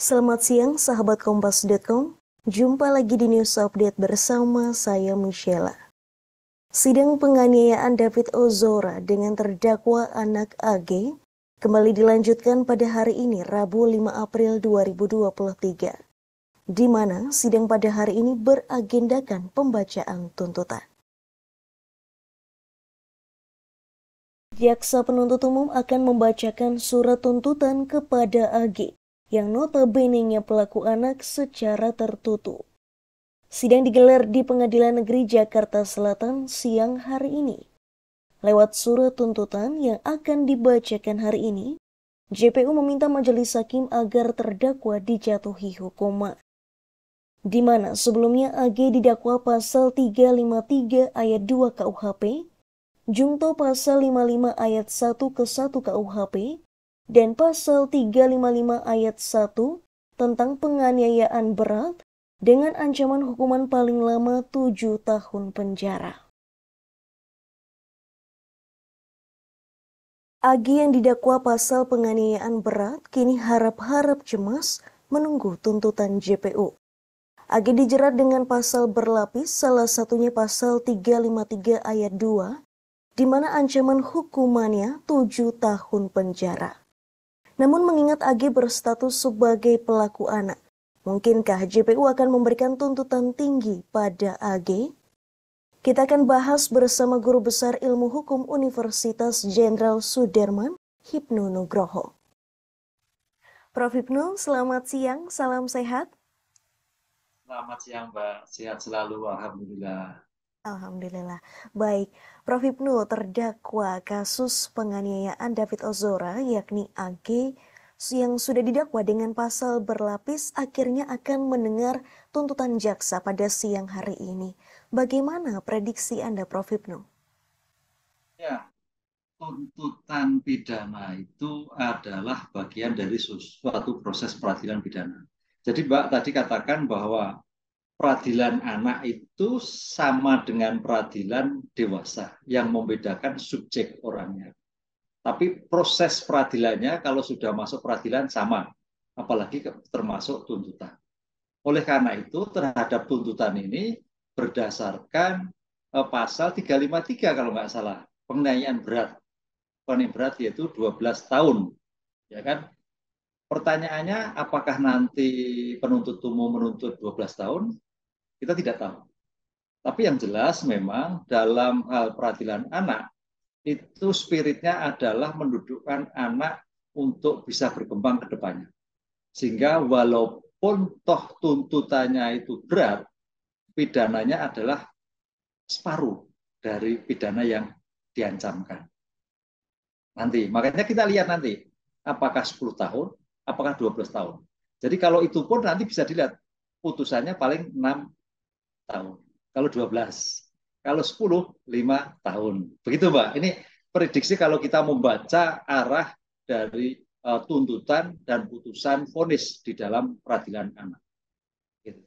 Selamat siang sahabat kompas.com. Jumpa lagi di news update bersama saya Michela. Sidang penganiayaan David Ozora dengan terdakwa anak AG kembali dilanjutkan pada hari ini Rabu 5 April 2023 di mana sidang pada hari ini beragendakan pembacaan tuntutan. Jaksa penuntut umum akan membacakan surat tuntutan kepada AG yang notabene-nya pelaku anak secara tertutup. Sidang digelar di Pengadilan Negeri Jakarta Selatan siang hari ini. Lewat surat tuntutan yang akan dibacakan hari ini, JPU meminta majelis hakim agar terdakwa dijatuhi hukuman. Di mana sebelumnya AG didakwa pasal 353 ayat 2 KUHP, Jungto pasal 55 ayat 1 ke 1 KUHP, dan pasal 355 ayat 1 tentang penganiayaan berat dengan ancaman hukuman paling lama 7 tahun penjara. Agi yang didakwa pasal penganiayaan berat kini harap-harap cemas menunggu tuntutan JPU. Agi dijerat dengan pasal berlapis, salah satunya pasal 353 ayat 2, di mana ancaman hukumannya 7 tahun penjara. Namun mengingat AG berstatus sebagai pelaku anak, mungkinkah JPU akan memberikan tuntutan tinggi pada AG? Kita akan bahas bersama Guru Besar Ilmu Hukum Universitas Jenderal Sudirman, Hipnu Nugroho. Prof. Hipnu, selamat siang, salam sehat. Selamat siang, Mbak. Sehat selalu, Alhamdulillah. Alhamdulillah. Baik, Prof. Hipnu terdakwa kasus penganiayaan David Ozora yakni AG yang sudah didakwa dengan pasal berlapis akhirnya akan mendengar tuntutan jaksa pada siang hari ini. Bagaimana prediksi Anda Prof. Hipnu? Ya, tuntutan pidana itu adalah bagian dari suatu proses peradilan pidana. Jadi Mbak tadi katakan bahwa peradilan anak itu sama dengan peradilan dewasa yang membedakan subjek orangnya. Tapi proses peradilannya kalau sudah masuk peradilan sama, apalagi termasuk tuntutan. Oleh karena itu terhadap tuntutan ini berdasarkan eh, pasal 353 kalau nggak salah, penganiayaan berat. Penganiayaan berat yaitu 12 tahun. Ya kan? Pertanyaannya apakah nanti penuntut umum menuntut 12 tahun kita tidak tahu. Tapi yang jelas memang dalam hal peradilan anak itu spiritnya adalah mendudukkan anak untuk bisa berkembang ke depannya. Sehingga walaupun toh tuntutannya itu berat, pidananya adalah separuh dari pidana yang diancamkan. Nanti, makanya kita lihat nanti apakah 10 tahun, apakah 12 tahun. Jadi kalau itu pun nanti bisa dilihat putusannya paling 6 tahun. Kalau 12, kalau 10, 5 tahun. Begitu Mbak. Ini prediksi kalau kita membaca arah dari uh, tuntutan dan putusan vonis di dalam peradilan anak. Gitu.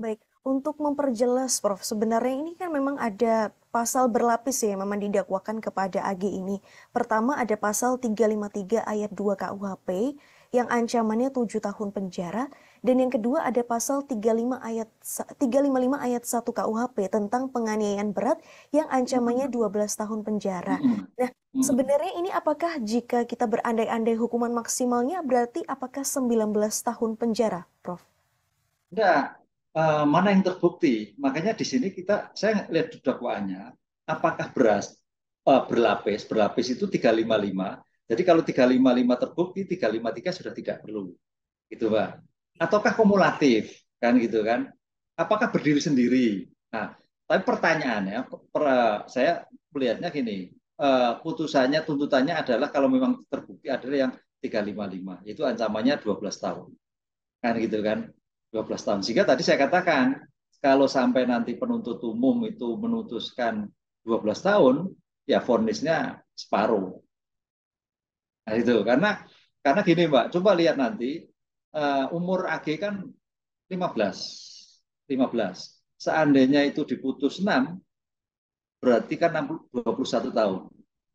Baik, untuk memperjelas Prof, sebenarnya ini kan memang ada pasal berlapis ya memang didakwakan kepada AG ini. Pertama ada pasal 353 ayat 2 KUHP yang ancamannya 7 tahun penjara dan yang kedua ada pasal 35 ayat 355 ayat 1 KUHP tentang penganiayaan berat yang ancamannya 12 mm-hmm. tahun penjara. Mm-hmm. Nah, mm-hmm. sebenarnya ini apakah jika kita berandai-andai hukuman maksimalnya berarti apakah 19 tahun penjara, Prof? Enggak, uh, mana yang terbukti? Makanya di sini kita saya lihat dakwaannya apakah beras uh, berlapis, berlapis itu 355. Jadi kalau 355 terbukti, 353 sudah tidak perlu. Gitu, Pak ataukah kumulatif kan gitu kan? Apakah berdiri sendiri? Nah, tapi pertanyaannya, per, eh, saya melihatnya gini, eh, putusannya tuntutannya adalah kalau memang terbukti adalah yang 355, itu ancamannya 12 tahun. Kan gitu kan? 12 tahun. Sehingga tadi saya katakan, kalau sampai nanti penuntut umum itu menutuskan 12 tahun, ya vonisnya separuh. Nah itu, karena karena gini Mbak, coba lihat nanti uh, umur AG kan 15. 15. Seandainya itu diputus 6, berarti kan puluh 21 tahun.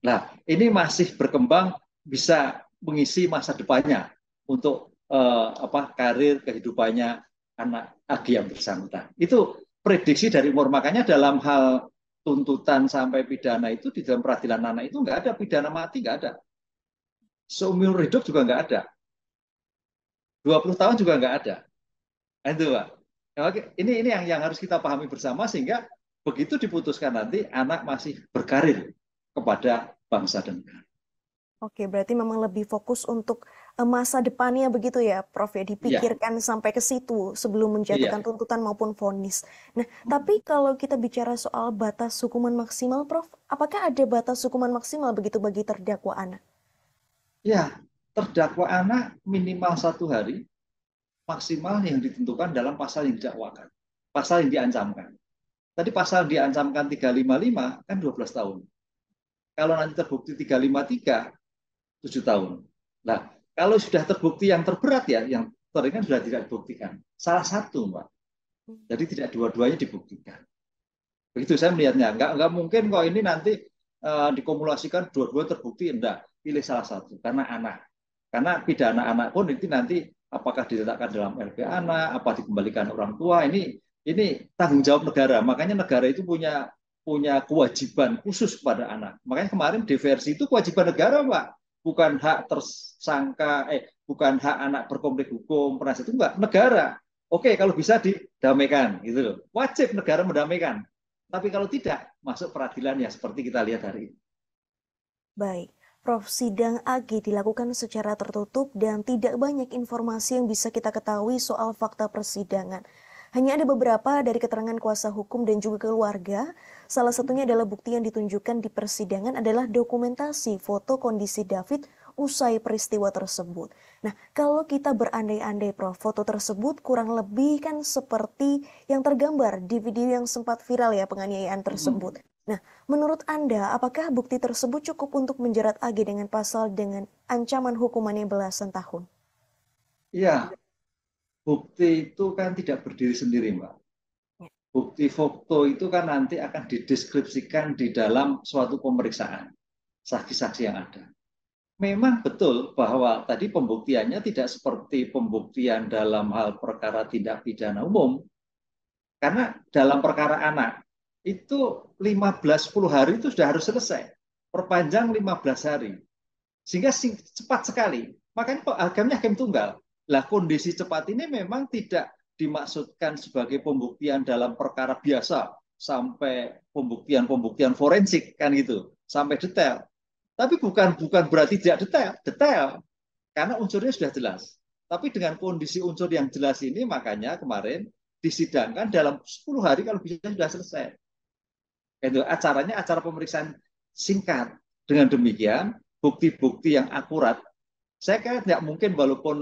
Nah, ini masih berkembang bisa mengisi masa depannya untuk uh, apa karir kehidupannya anak AG yang bersangkutan. Itu prediksi dari umur. Makanya dalam hal tuntutan sampai pidana itu di dalam peradilan anak itu enggak ada pidana mati enggak ada seumur hidup juga enggak ada 20 tahun juga nggak ada. Nah, itu, Pak. Nah, oke, ini ini yang yang harus kita pahami bersama sehingga begitu diputuskan nanti anak masih berkarir kepada bangsa dan negara. Oke, berarti memang lebih fokus untuk eh, masa depannya begitu ya, Prof ya iya. dipikirkan ya. sampai ke situ sebelum menjatuhkan ya. tuntutan maupun vonis. Nah, hmm. tapi kalau kita bicara soal batas hukuman maksimal, Prof, apakah ada batas hukuman maksimal begitu bagi terdakwa anak? Ya, terdakwa anak minimal satu hari maksimal yang ditentukan dalam pasal yang didakwakan, pasal yang diancamkan. Tadi pasal yang diancamkan 355 kan 12 tahun. Kalau nanti terbukti 353, 7 tahun. Nah, kalau sudah terbukti yang terberat ya, yang teringan sudah tidak dibuktikan. Salah satu, Mbak. Jadi tidak dua-duanya dibuktikan. Begitu saya melihatnya. nggak nggak mungkin kok ini nanti uh, dikumulasikan dua-dua terbukti. Enggak, pilih salah satu. Karena anak karena pidana anak pun itu nanti apakah diletakkan dalam LP anak, apa dikembalikan orang tua, ini ini tanggung jawab negara. Makanya negara itu punya punya kewajiban khusus kepada anak. Makanya kemarin diversi itu kewajiban negara, Pak. Bukan hak tersangka, eh bukan hak anak berkonflik hukum, pernah itu enggak, negara. Oke, kalau bisa didamaikan gitu loh. Wajib negara mendamaikan. Tapi kalau tidak, masuk peradilan ya seperti kita lihat hari ini. Baik. Prof. Sidang AG dilakukan secara tertutup dan tidak banyak informasi yang bisa kita ketahui soal fakta persidangan. Hanya ada beberapa dari keterangan kuasa hukum dan juga keluarga. Salah satunya adalah bukti yang ditunjukkan di persidangan adalah dokumentasi foto kondisi David usai peristiwa tersebut. Nah, kalau kita berandai-andai Prof, foto tersebut kurang lebih kan seperti yang tergambar di video yang sempat viral ya penganiayaan tersebut. Hmm. Nah, menurut Anda, apakah bukti tersebut cukup untuk menjerat AG dengan pasal dengan ancaman hukumannya belasan tahun? Ya, bukti itu kan tidak berdiri sendiri, Mbak. Ya. Bukti foto itu kan nanti akan dideskripsikan di dalam suatu pemeriksaan saksi-saksi yang ada. Memang betul bahwa tadi pembuktiannya tidak seperti pembuktian dalam hal perkara tindak pidana umum, karena dalam perkara anak itu 15-10 hari itu sudah harus selesai. Perpanjang 15 hari. Sehingga cepat sekali. Makanya agamnya hakim tunggal. Lah kondisi cepat ini memang tidak dimaksudkan sebagai pembuktian dalam perkara biasa sampai pembuktian-pembuktian forensik kan gitu, sampai detail. Tapi bukan bukan berarti tidak detail, detail karena unsurnya sudah jelas. Tapi dengan kondisi unsur yang jelas ini makanya kemarin disidangkan dalam 10 hari kalau bisa sudah selesai. Itu acaranya acara pemeriksaan singkat. Dengan demikian, bukti-bukti yang akurat, saya kira tidak mungkin walaupun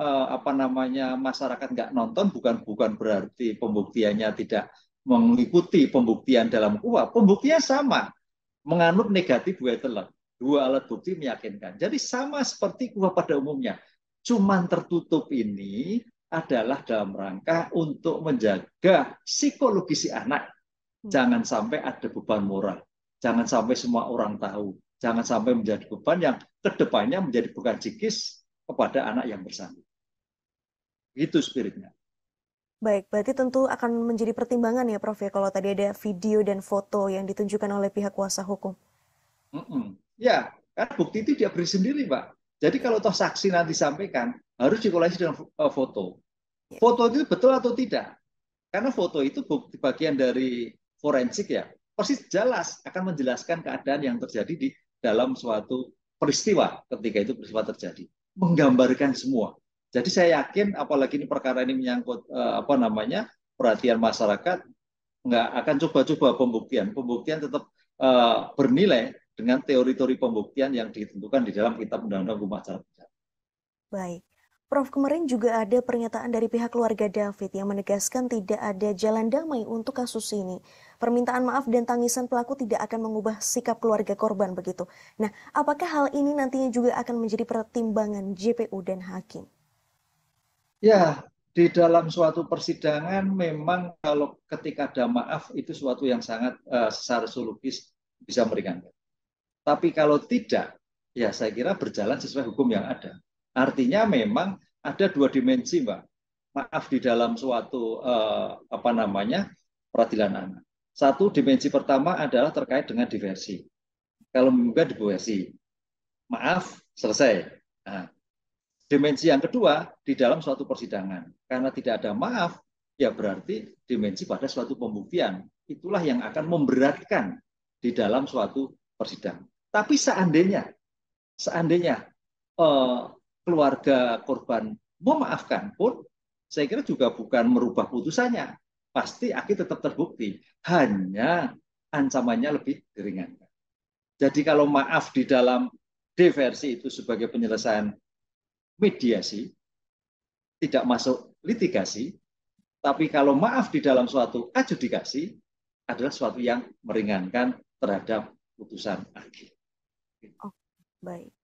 eh, apa namanya masyarakat nggak nonton bukan bukan berarti pembuktiannya tidak mengikuti pembuktian dalam kuah. Pembuktian sama, menganut negatif dua telat Dua alat bukti meyakinkan. Jadi sama seperti kuah pada umumnya. Cuman tertutup ini adalah dalam rangka untuk menjaga psikologi si anak Jangan sampai ada beban moral. Jangan sampai semua orang tahu. Jangan sampai menjadi beban yang kedepannya menjadi beban cikis kepada anak yang bersangkutan. Itu spiritnya. Baik, berarti tentu akan menjadi pertimbangan ya Prof ya kalau tadi ada video dan foto yang ditunjukkan oleh pihak kuasa hukum. Mm -mm. Ya, kan bukti itu dia beri sendiri Pak. Jadi kalau toh saksi nanti sampaikan, harus dikolasi dengan eh, foto. Iya. Foto itu betul atau tidak? Karena foto itu bukti bagian dari forensik ya persis jelas akan menjelaskan keadaan yang terjadi di dalam suatu peristiwa ketika itu peristiwa terjadi menggambarkan semua jadi saya yakin apalagi ini perkara ini menyangkut eh, apa namanya perhatian masyarakat nggak akan coba-coba pembuktian pembuktian tetap eh, bernilai dengan teori-teori pembuktian yang ditentukan di dalam kitab undang-undang hukum acara Baik. Prof, kemarin juga ada pernyataan dari pihak keluarga David yang menegaskan tidak ada jalan damai untuk kasus ini. Permintaan maaf dan tangisan pelaku tidak akan mengubah sikap keluarga korban begitu. Nah, apakah hal ini nantinya juga akan menjadi pertimbangan JPU dan hakim? Ya, di dalam suatu persidangan memang kalau ketika ada maaf itu suatu yang sangat uh, secara logis bisa meringankan. Tapi kalau tidak, ya saya kira berjalan sesuai hukum yang ada Artinya memang ada dua dimensi, Mbak. Maaf di dalam suatu eh, apa namanya peradilan anak. Satu dimensi pertama adalah terkait dengan diversi. Kalau menggugat diversi, maaf selesai. Nah, dimensi yang kedua di dalam suatu persidangan. Karena tidak ada maaf, ya berarti dimensi pada suatu pembuktian. Itulah yang akan memberatkan di dalam suatu persidangan. Tapi seandainya, seandainya eh, keluarga korban memaafkan pun saya kira juga bukan merubah putusannya. Pasti Aki tetap terbukti. Hanya ancamannya lebih diringankan. Jadi kalau maaf di dalam diversi itu sebagai penyelesaian mediasi, tidak masuk litigasi, tapi kalau maaf di dalam suatu adjudikasi adalah suatu yang meringankan terhadap putusan akhir. Oh, baik.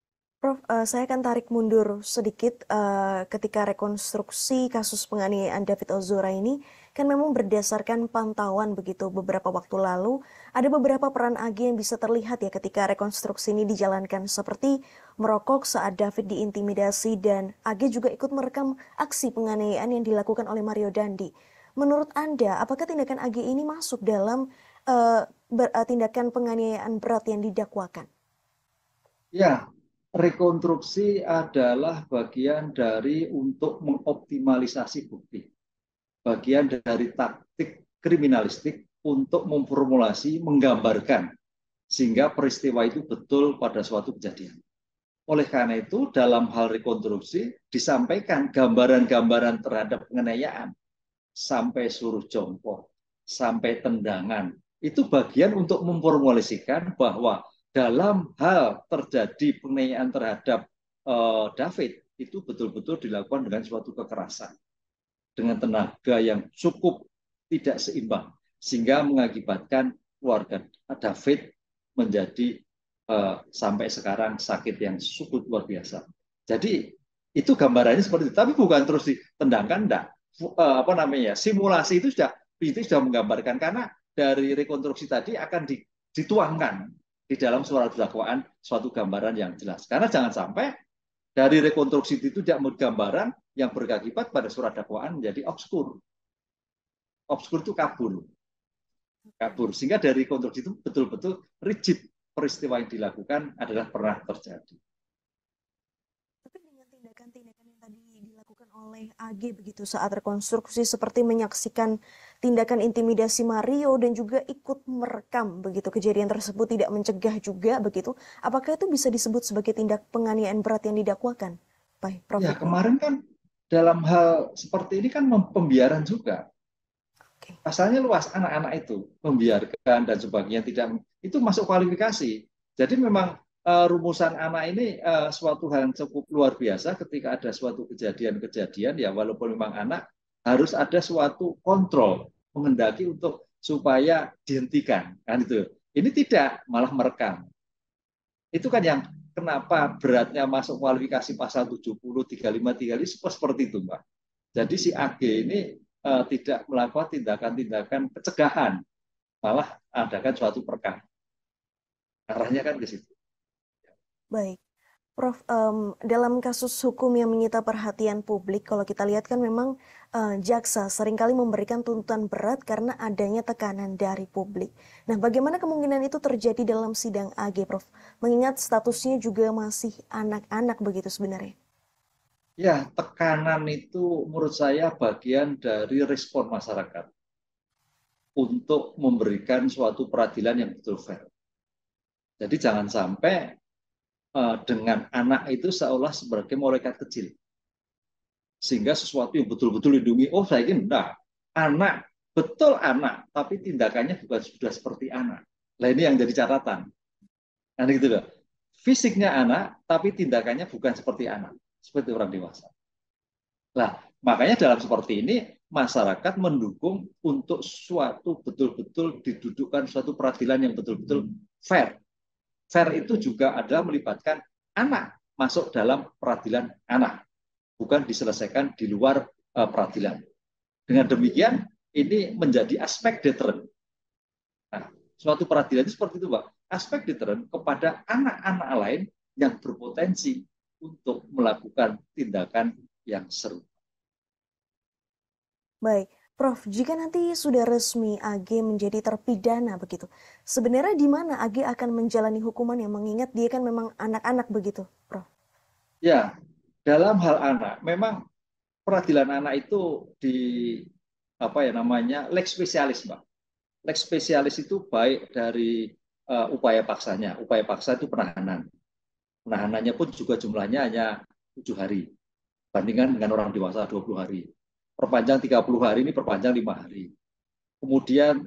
Prof, uh, saya akan tarik mundur sedikit uh, ketika rekonstruksi kasus penganiayaan David Ozora ini kan memang berdasarkan pantauan begitu beberapa waktu lalu ada beberapa peran Agi yang bisa terlihat ya ketika rekonstruksi ini dijalankan seperti merokok saat David diintimidasi dan Agi juga ikut merekam aksi penganiayaan yang dilakukan oleh Mario Dandi. Menurut Anda, apakah tindakan Agi ini masuk dalam uh, ber, uh, tindakan penganiayaan berat yang didakwakan? Ya, rekonstruksi adalah bagian dari untuk mengoptimalisasi bukti. Bagian dari taktik kriminalistik untuk memformulasi, menggambarkan sehingga peristiwa itu betul pada suatu kejadian. Oleh karena itu, dalam hal rekonstruksi disampaikan gambaran-gambaran terhadap pengenayaan sampai suruh jongkok, sampai tendangan. Itu bagian untuk memformulasikan bahwa dalam hal terjadi penganiayaan terhadap uh, David itu betul-betul dilakukan dengan suatu kekerasan dengan tenaga yang cukup tidak seimbang sehingga mengakibatkan keluarga David menjadi uh, sampai sekarang sakit yang cukup luar biasa. Jadi itu gambarannya seperti itu, tapi bukan terus ditendangkan enggak. Uh, apa namanya? Simulasi itu sudah itu sudah menggambarkan karena dari rekonstruksi tadi akan dituangkan di dalam surat dakwaan suatu gambaran yang jelas. Karena jangan sampai dari rekonstruksi itu tidak gambaran yang berakibat pada surat dakwaan menjadi obskur. Obskur itu kabur. Kabur. Sehingga dari rekonstruksi itu betul-betul rigid peristiwa yang dilakukan adalah pernah terjadi. oleh AG begitu saat rekonstruksi seperti menyaksikan tindakan intimidasi Mario dan juga ikut merekam begitu kejadian tersebut tidak mencegah juga begitu apakah itu bisa disebut sebagai tindak penganiayaan berat yang didakwakan Baik, Prof. Ya, kemarin kan dalam hal seperti ini kan pembiaran juga pasalnya luas anak-anak itu membiarkan dan sebagainya tidak itu masuk kualifikasi jadi memang uh, rumusan anak ini uh, suatu hal yang cukup luar biasa ketika ada suatu kejadian-kejadian ya walaupun memang anak harus ada suatu kontrol mengendaki untuk supaya dihentikan kan itu ini tidak malah merekam itu kan yang kenapa beratnya masuk kualifikasi pasal 70 35 35 seperti itu mbak jadi si AG ini uh, tidak melakukan tindakan-tindakan pencegahan malah adakan suatu perkara arahnya kan ke situ Baik. Prof, um, dalam kasus hukum yang menyita perhatian publik, kalau kita lihat kan memang uh, jaksa seringkali memberikan tuntutan berat karena adanya tekanan dari publik. Nah, bagaimana kemungkinan itu terjadi dalam sidang AG, Prof? Mengingat statusnya juga masih anak-anak begitu sebenarnya. Ya, tekanan itu menurut saya bagian dari respon masyarakat untuk memberikan suatu peradilan yang betul fair. Jadi jangan sampai Eh, dengan anak itu seolah sebagai malaikat kecil. Sehingga sesuatu yang betul-betul lindungi, oh saya yakin enggak. Anak, betul anak, tapi tindakannya bukan sudah seperti anak. Nah ini yang jadi catatan. Nah gitu loh. Fisiknya anak, tapi tindakannya bukan seperti anak. Seperti orang dewasa. Nah, makanya dalam seperti ini, masyarakat mendukung untuk suatu betul-betul didudukkan suatu peradilan yang betul-betul hmm. fair, fair itu juga adalah melibatkan anak masuk dalam peradilan anak, bukan diselesaikan di luar eh, peradilan. Dengan demikian, ini menjadi aspek deteren. Nah, suatu peradilan itu seperti itu, Pak. Aspek deteren kepada anak-anak lain yang berpotensi untuk melakukan tindakan yang serupa. Baik, Prof, jika nanti sudah resmi AG menjadi terpidana begitu, sebenarnya di mana AG akan menjalani hukuman yang mengingat dia kan memang anak-anak begitu, Prof? Ya, dalam hal anak, memang peradilan anak itu di apa ya namanya lex spesialis, Mbak. Lex spesialis itu baik dari uh, upaya paksanya. Upaya paksa itu penahanan. Penahanannya pun juga jumlahnya hanya tujuh hari, bandingkan dengan orang dewasa 20 hari perpanjang 30 hari ini perpanjang lima hari. Kemudian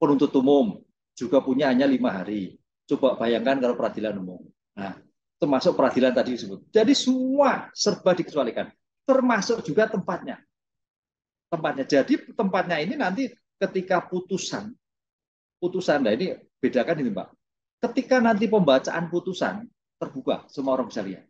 penuntut umum juga punya hanya lima hari. Coba bayangkan kalau peradilan umum. Nah, termasuk peradilan tadi disebut. Jadi semua serba dikecualikan, termasuk juga tempatnya. Tempatnya. Jadi tempatnya ini nanti ketika putusan, putusan, nah ini bedakan ini Pak. Ketika nanti pembacaan putusan terbuka, semua orang bisa lihat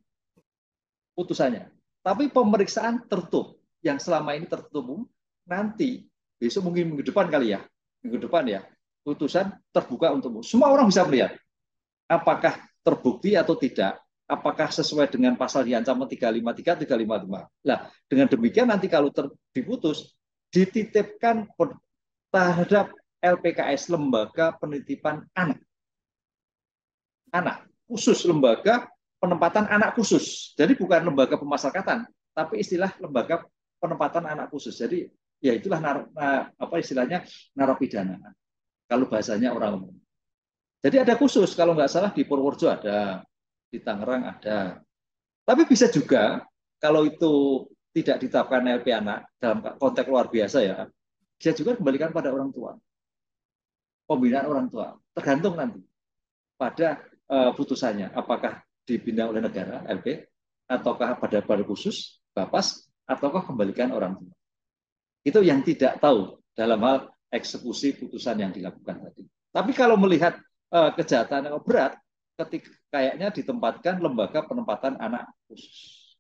putusannya. Tapi pemeriksaan tertutup yang selama ini tertutup nanti besok mungkin minggu depan kali ya minggu depan ya putusan terbuka untukmu semua orang bisa melihat apakah terbukti atau tidak apakah sesuai dengan pasal yang ancaman 353 355 nah dengan demikian nanti kalau ter, diputus dititipkan terhadap LPKS lembaga penitipan anak anak khusus lembaga penempatan anak khusus jadi bukan lembaga pemasyarakatan tapi istilah lembaga penempatan anak khusus. Jadi ya itulah nar, apa istilahnya narapidana. Kalau bahasanya orang umum. Jadi ada khusus kalau nggak salah di Purworejo ada, di Tangerang ada. Tapi bisa juga kalau itu tidak ditetapkan LP anak dalam konteks luar biasa ya, bisa juga kembalikan pada orang tua. Pembinaan orang tua tergantung nanti pada uh, putusannya apakah dibina oleh negara LP ataukah pada badan khusus Bapas ataukah kembalikan orang tua. Itu yang tidak tahu dalam hal eksekusi putusan yang dilakukan tadi. Tapi kalau melihat uh, kejahatan yang berat, ketika kayaknya ditempatkan lembaga penempatan anak khusus.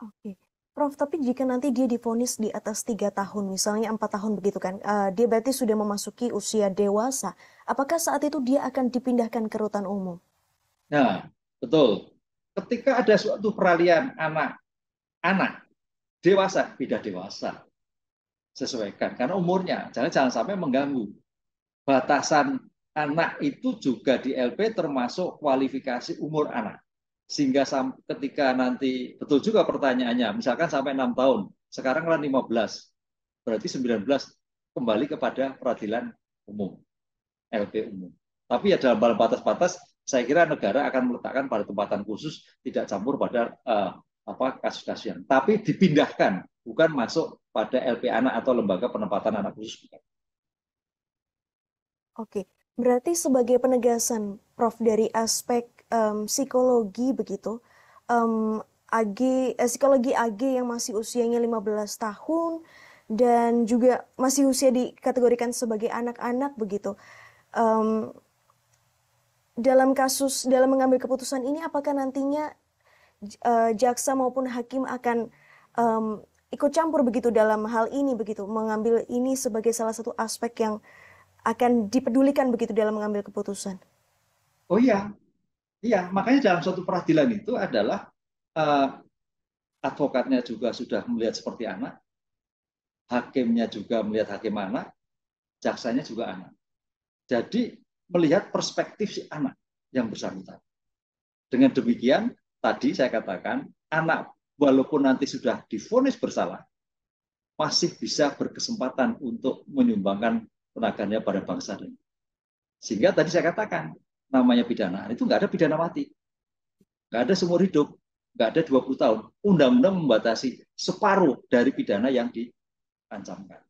Oke. Prof, tapi jika nanti dia difonis di atas tiga tahun, misalnya empat tahun begitu kan, uh, dia berarti sudah memasuki usia dewasa. Apakah saat itu dia akan dipindahkan ke rutan umum? Nah, betul. Ketika ada suatu peralihan anak, anak dewasa, tidak dewasa. Sesuaikan karena umurnya, jangan jangan sampai mengganggu. Batasan anak itu juga di LP termasuk kualifikasi umur anak. Sehingga ketika nanti betul juga pertanyaannya, misalkan sampai enam tahun, sekarang kan 15. Berarti 19 kembali kepada peradilan umum, LP umum. Tapi ya dalam batas-batas saya kira negara akan meletakkan pada tempatan khusus tidak campur pada uh, apa kasus-kasus yang tapi dipindahkan bukan masuk pada LP anak atau lembaga penempatan anak khusus bukan. Oke, berarti sebagai penegasan Prof dari aspek um, psikologi begitu um, AG eh, psikologi AG yang masih usianya 15 tahun dan juga masih usia dikategorikan sebagai anak-anak begitu. Um, dalam kasus dalam mengambil keputusan ini apakah nantinya uh, jaksa maupun hakim akan um, ikut campur begitu dalam hal ini begitu mengambil ini sebagai salah satu aspek yang akan dipedulikan begitu dalam mengambil keputusan. Oh iya, iya makanya dalam suatu peradilan itu adalah uh, advokatnya juga sudah melihat seperti anak, hakimnya juga melihat hakim anak, jaksanya juga anak. Jadi melihat perspektif si anak yang bersangkutan. Dengan demikian, tadi saya katakan anak walaupun nanti sudah difonis bersalah masih bisa berkesempatan untuk menyumbangkan tenaganya pada bangsa dan sehingga tadi saya katakan namanya pidana itu nggak ada pidana mati nggak ada seumur hidup nggak ada 20 tahun undang-undang membatasi separuh dari pidana yang diancamkan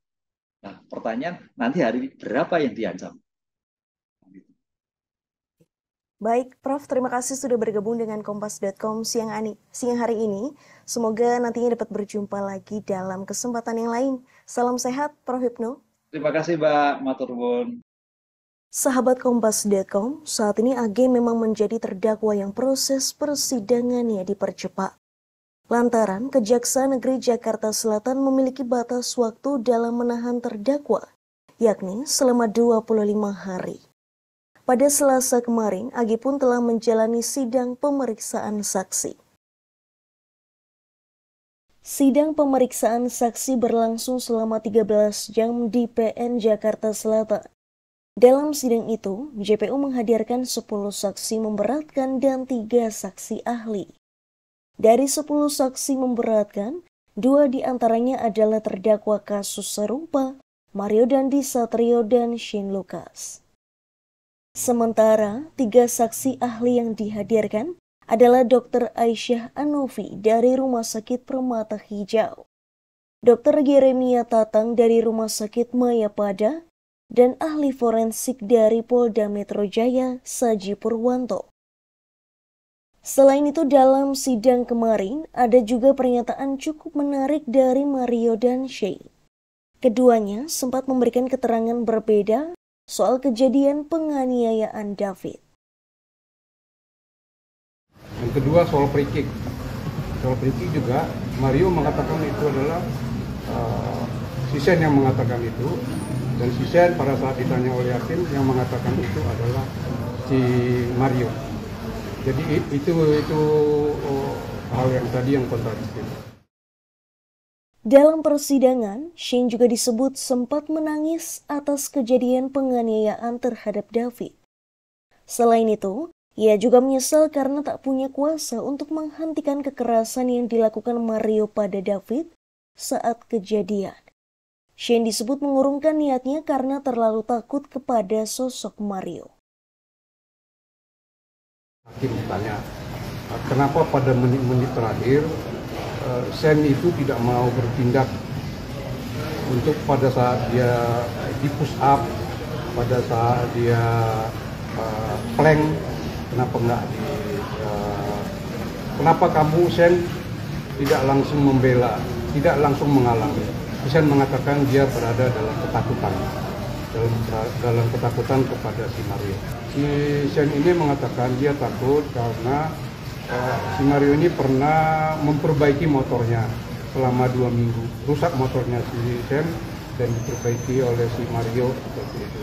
nah pertanyaan nanti hari berapa yang diancam Baik, Prof. Terima kasih sudah bergabung dengan Kompas.com siang, ani, siang hari ini. Semoga nantinya dapat berjumpa lagi dalam kesempatan yang lain. Salam sehat, Prof. Hipno. Terima kasih, Mbak Maturwun. Sahabat Kompas.com, saat ini AG memang menjadi terdakwa yang proses persidangannya dipercepat. Lantaran Kejaksaan Negeri Jakarta Selatan memiliki batas waktu dalam menahan terdakwa, yakni selama 25 hari. Pada Selasa kemarin, Agi pun telah menjalani sidang pemeriksaan saksi. Sidang pemeriksaan saksi berlangsung selama 13 jam di PN Jakarta Selatan. Dalam sidang itu, JPU menghadirkan 10 saksi memberatkan dan 3 saksi ahli. Dari 10 saksi memberatkan, dua diantaranya adalah terdakwa kasus serupa, Mario Dandi Satrio dan Shin Lucas. Sementara tiga saksi ahli yang dihadirkan adalah Dr. Aisyah Anufi dari Rumah Sakit Permata Hijau, Dr. Jeremia Tatang dari Rumah Sakit Mayapada, dan ahli forensik dari Polda Metro Jaya, Saji Purwanto. Selain itu dalam sidang kemarin ada juga pernyataan cukup menarik dari Mario dan Shay. Keduanya sempat memberikan keterangan berbeda soal kejadian penganiayaan David. Yang kedua soal free kick. Soal free kick juga Mario mengatakan itu adalah uh, Sisen yang mengatakan itu dan Sisen pada saat ditanya oleh hakim yang mengatakan itu adalah si Mario. Jadi itu itu oh, hal yang tadi yang kontradiktif. Dalam persidangan, Shane juga disebut sempat menangis atas kejadian penganiayaan terhadap David. Selain itu, ia juga menyesal karena tak punya kuasa untuk menghentikan kekerasan yang dilakukan Mario pada David saat kejadian. Shane disebut mengurungkan niatnya karena terlalu takut kepada sosok Mario. Hakim bertanya, kenapa pada menit-menit terakhir Eh, Sen itu tidak mau bertindak untuk pada saat dia di push up, pada saat dia uh, plank, kenapa enggak di uh, kenapa kamu Sen tidak langsung membela, tidak langsung mengalami. Sen mengatakan dia berada dalam ketakutan, dalam dalam ketakutan kepada si Maria. Si Sen ini mengatakan dia takut karena uh, si ini pernah memperbaiki motornya selama dua minggu rusak motornya si Sam dan diperbaiki oleh si Mario seperti itu.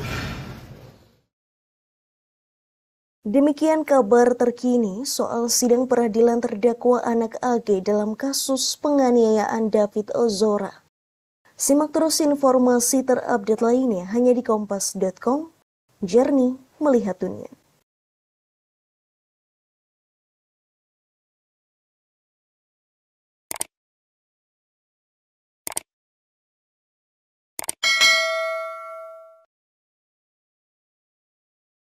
Demikian kabar terkini soal sidang peradilan terdakwa anak AG dalam kasus penganiayaan David Ozora. Simak terus informasi terupdate lainnya hanya di kompas.com, jernih melihat dunia.